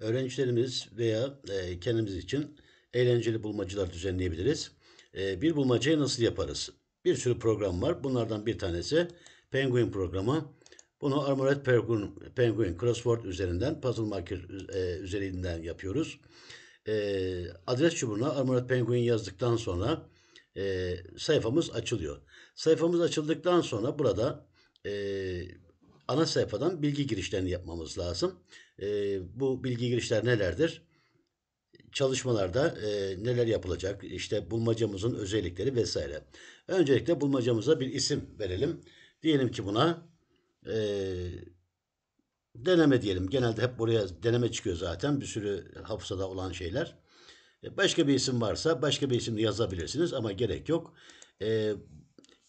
Öğrencilerimiz veya e, kendimiz için eğlenceli bulmacalar düzenleyebiliriz. E, bir bulmacayı nasıl yaparız? Bir sürü program var. Bunlardan bir tanesi Penguin programı. Bunu Armored Penguin, Penguin Crossword üzerinden, Puzzle Maker e, üzerinden yapıyoruz. E, adres çubuğuna Armored Penguin yazdıktan sonra e, sayfamız açılıyor. Sayfamız açıldıktan sonra burada e, ana sayfadan bilgi girişlerini yapmamız lazım. E, bu bilgi girişler nelerdir? Çalışmalarda e, neler yapılacak? İşte bulmacamızın özellikleri vesaire. Öncelikle bulmacamıza bir isim verelim. Diyelim ki buna e, deneme diyelim. Genelde hep buraya deneme çıkıyor zaten. Bir sürü hafızada olan şeyler. E, başka bir isim varsa başka bir isimle yazabilirsiniz ama gerek yok. E,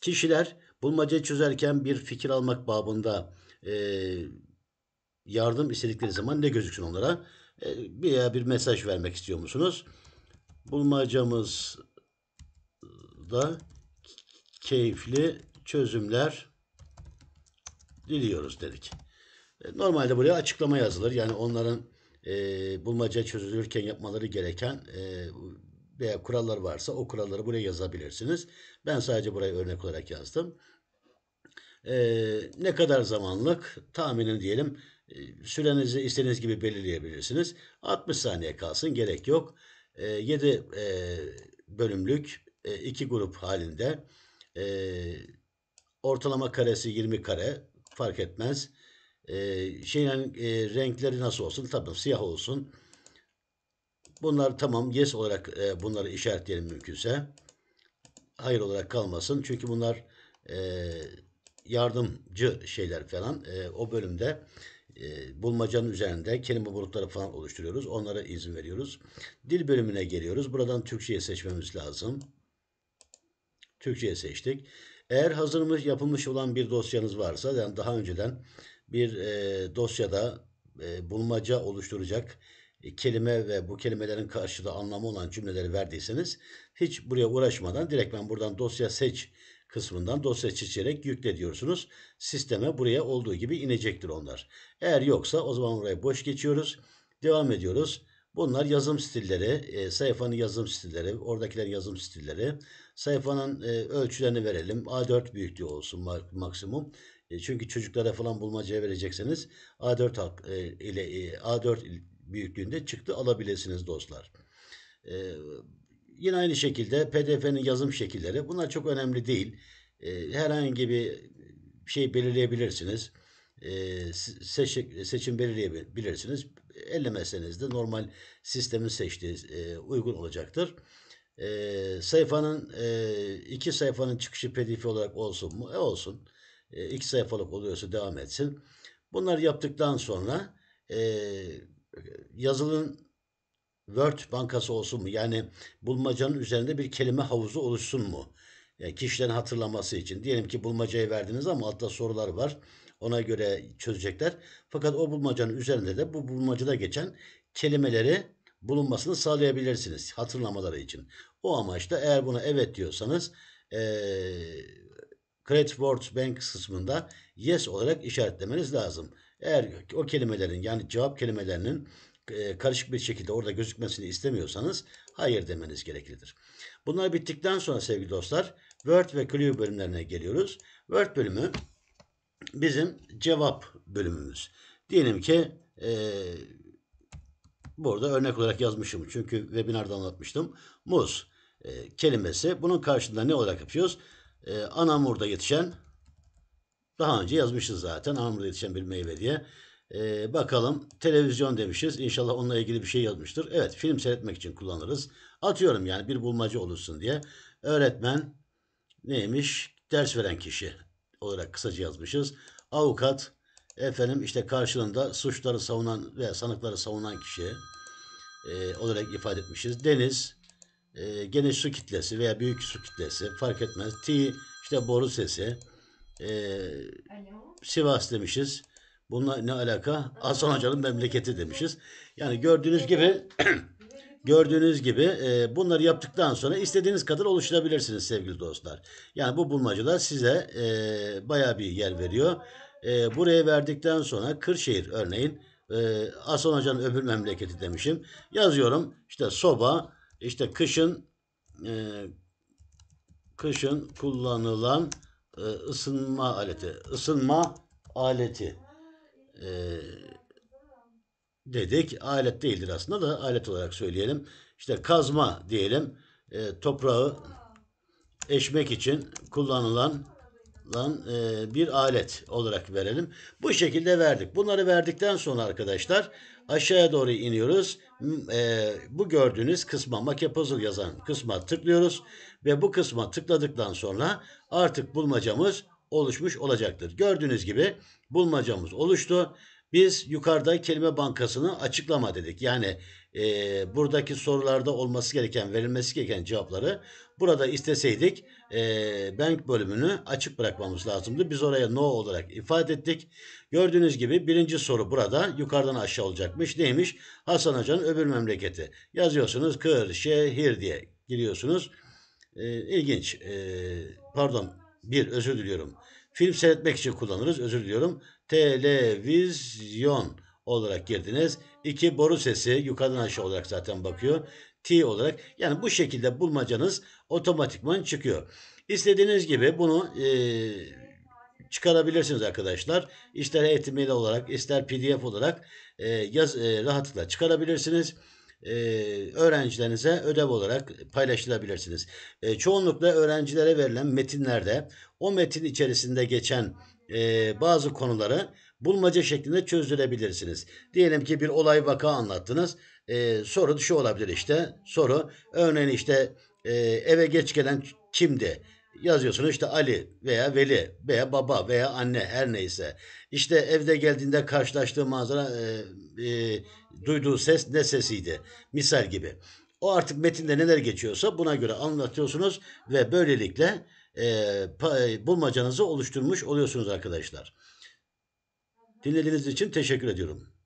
kişiler bulmaca çözerken bir fikir almak babında e, yardım istedikleri zaman ne gözüksün onlara? E, ee, ya bir mesaj vermek istiyor musunuz? Bulmacamız ıı, da keyifli çözümler diliyoruz dedik. Ee, normalde buraya açıklama yazılır. Yani onların e, bulmaca çözülürken yapmaları gereken e, veya kurallar varsa o kuralları buraya yazabilirsiniz. Ben sadece buraya örnek olarak yazdım e, ne kadar zamanlık tahminin diyelim e, sürenizi istediğiniz gibi belirleyebilirsiniz. 60 saniye kalsın gerek yok. E, ee, 7 e, bölümlük e, iki grup halinde e, ortalama karesi 20 kare fark etmez. E, şeyin e, renkleri nasıl olsun? Tabii siyah olsun. Bunlar tamam yes olarak e, bunları işaretleyelim mümkünse. Hayır olarak kalmasın. Çünkü bunlar eee yardımcı şeyler falan e, o bölümde e, bulmacanın üzerinde kelime bulutları falan oluşturuyoruz. Onlara izin veriyoruz. Dil bölümüne geliyoruz. Buradan Türkçe'ye seçmemiz lazım. Türkçe'ye seçtik. Eğer hazırmış yapılmış olan bir dosyanız varsa yani daha önceden bir e, dosyada e, bulmaca oluşturacak e, kelime ve bu kelimelerin karşılığı anlamı olan cümleleri verdiyseniz hiç buraya uğraşmadan direkt ben buradan dosya seç kısmından dosya seçerek yükle diyorsunuz. Sisteme buraya olduğu gibi inecektir onlar. Eğer yoksa o zaman oraya boş geçiyoruz. Devam ediyoruz. Bunlar yazım stilleri, e, sayfanın yazım stilleri, oradakiler yazım stilleri. Sayfanın e, ölçülerini verelim. A4 büyüklüğü olsun maksimum. E, çünkü çocuklara falan bulmacaya verecekseniz A4 e, ile e, A4 büyüklüğünde çıktı alabilirsiniz dostlar. E, yine aynı şekilde PDF'nin yazım şekilleri. Bunlar çok önemli değil. E, herhangi bir şey belirleyebilirsiniz. Ee, e, seç, seçim belirleyebilirsiniz. Ellemezseniz de normal sistemin seçtiği e, uygun olacaktır. E, sayfanın e, iki sayfanın çıkışı PDF olarak olsun mu? E olsun. E, iki sayfalık oluyorsa devam etsin. bunlar yaptıktan sonra e, yazılın Word bankası olsun mu? Yani bulmacanın üzerinde bir kelime havuzu oluşsun mu? Yani kişilerin hatırlaması için. Diyelim ki bulmacayı verdiniz ama altta sorular var. Ona göre çözecekler. Fakat o bulmacanın üzerinde de bu bulmacada geçen kelimeleri bulunmasını sağlayabilirsiniz hatırlamaları için. O amaçla eğer buna evet diyorsanız e, Create Words Bank kısmında yes olarak işaretlemeniz lazım. Eğer o kelimelerin yani cevap kelimelerinin e, karışık bir şekilde orada gözükmesini istemiyorsanız hayır demeniz gereklidir. Bunlar bittikten sonra sevgili dostlar Word ve Clio bölümlerine geliyoruz. Word bölümü bizim cevap bölümümüz. Diyelim ki e, burada örnek olarak yazmışım çünkü webinarda anlatmıştım. Muz e, kelimesi bunun karşılığında ne olarak yapıyoruz? E, Anamur'da yetişen daha önce yazmışız zaten Anamur'da yetişen bir meyve diye ee, bakalım televizyon demişiz. İnşallah onunla ilgili bir şey yazmıştır. Evet film seyretmek için kullanırız. Atıyorum yani bir bulmaca olursun diye. Öğretmen neymiş? Ders veren kişi olarak kısaca yazmışız. Avukat efendim işte karşılığında suçları savunan veya sanıkları savunan kişi e, olarak ifade etmişiz. Deniz e, geniş su kitlesi veya büyük su kitlesi fark etmez. T işte boru sesi. E, Sivas demişiz. Bununla ne alaka? Aslan Hoca'nın memleketi demişiz. Yani gördüğünüz gibi gördüğünüz gibi e, bunları yaptıktan sonra istediğiniz kadar oluşturabilirsiniz sevgili dostlar. Yani bu bulmacalar size e, baya bir yer veriyor. E, buraya verdikten sonra Kırşehir örneğin e, Hasan Hoca'nın öbür memleketi demişim. Yazıyorum işte soba işte kışın e, kışın kullanılan e, ısınma aleti ısınma aleti e, dedik. Alet değildir aslında da alet olarak söyleyelim. İşte kazma diyelim. E, toprağı eşmek için kullanılan lan, e, bir alet olarak verelim. Bu şekilde verdik. Bunları verdikten sonra arkadaşlar aşağıya doğru iniyoruz. E, bu gördüğünüz kısma make puzzle yazan kısma tıklıyoruz ve bu kısma tıkladıktan sonra artık bulmacamız oluşmuş olacaktır. Gördüğünüz gibi bulmacamız oluştu. Biz yukarıda kelime bankasını açıklama dedik. Yani e, buradaki sorularda olması gereken, verilmesi gereken cevapları burada isteseydik e, bank bölümünü açık bırakmamız lazımdı. Biz oraya no olarak ifade ettik. Gördüğünüz gibi birinci soru burada yukarıdan aşağı olacakmış. Neymiş? Hasan Hoca'nın öbür memleketi. Yazıyorsunuz şehir diye giriyorsunuz. E, ilginç. E, pardon bir, özür diliyorum. Film seyretmek için kullanırız. Özür diliyorum. Televizyon olarak girdiniz. İki, boru sesi yukarıdan aşağı olarak zaten bakıyor. T olarak. Yani bu şekilde bulmacanız otomatikman çıkıyor. İstediğiniz gibi bunu e, çıkarabilirsiniz arkadaşlar. İster eğitim olarak ister pdf olarak e, yaz, e, rahatlıkla çıkarabilirsiniz. E, öğrencilerinize ödev olarak paylaşılabilirsiniz. E, çoğunlukla öğrencilere verilen metinlerde o metin içerisinde geçen e, bazı konuları bulmaca şeklinde çözdürebilirsiniz. Diyelim ki bir olay vaka anlattınız. soru şu olabilir işte. Soru örneğin işte eve geç gelen kimdi? yazıyorsunuz işte Ali veya Veli veya baba veya anne her neyse. İşte evde geldiğinde karşılaştığı manzara e, e, duyduğu ses ne sesiydi? Misal gibi. O artık metinde neler geçiyorsa buna göre anlatıyorsunuz ve böylelikle e, e bulmacanızı oluşturmuş oluyorsunuz arkadaşlar. Dinlediğiniz için teşekkür ediyorum.